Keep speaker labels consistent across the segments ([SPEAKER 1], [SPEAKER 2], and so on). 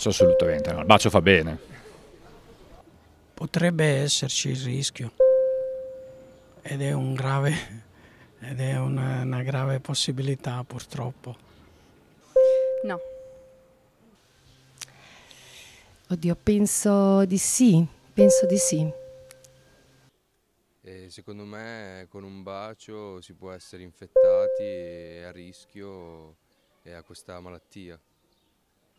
[SPEAKER 1] bacio assolutamente, no. il bacio fa bene. Potrebbe esserci il rischio ed è, un grave, ed è una, una grave possibilità purtroppo.
[SPEAKER 2] No. Oddio, penso di sì, penso di sì.
[SPEAKER 3] E eh, secondo me con un bacio si può essere infettati e a rischio e a questa malattia.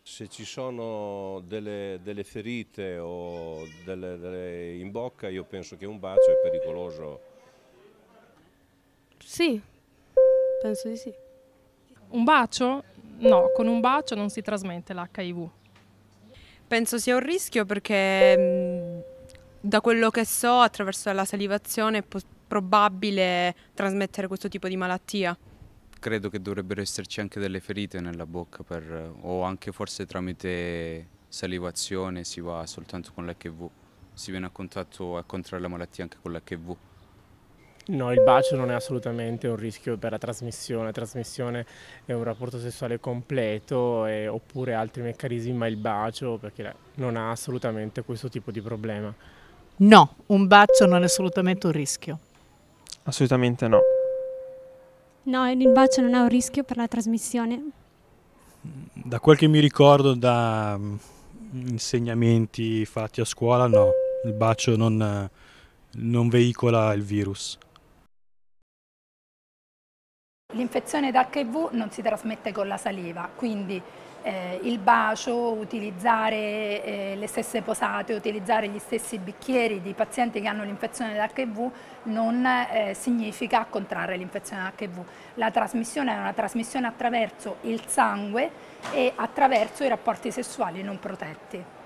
[SPEAKER 1] Se ci sono delle, delle ferite o delle, delle in bocca io penso che un bacio è pericoloso.
[SPEAKER 2] Sì,
[SPEAKER 4] penso di sì. Un bacio? No, con un bacio non si trasmette l'HIV. Penso sia un rischio perché mm, da quello che so attraverso la salivazione è probabile trasmettere questo tipo di malattia
[SPEAKER 3] credo che dovrebbero esserci anche delle ferite nella bocca per, o anche forse tramite salivazione si va soltanto con l'HIV, si viene a contatto a contrarre la malattia anche con l'HIV.
[SPEAKER 1] No, il bacio non è assolutamente un rischio per la trasmissione, la trasmissione è un rapporto sessuale completo e, eh, oppure altri meccanismi, ma il bacio perché non ha assolutamente questo tipo di problema.
[SPEAKER 2] No, un bacio non è assolutamente un rischio.
[SPEAKER 1] Assolutamente no.
[SPEAKER 2] No, il bacio non ha un rischio per la trasmissione.
[SPEAKER 1] Da quel che mi
[SPEAKER 4] ricordo da mm, insegnamenti fatti a scuola, no, il bacio non, eh, non veicola il virus.
[SPEAKER 2] L'infezione d'HIV non si trasmette con la saliva, quindi eh, il bacio, utilizzare eh, le stesse posate, utilizzare gli stessi bicchieri di pazienti che hanno l'infezione d'HIV non eh, significa contrarre l'infezione d'HIV. La trasmissione è una trasmissione attraverso il sangue e attraverso i rapporti sessuali non protetti.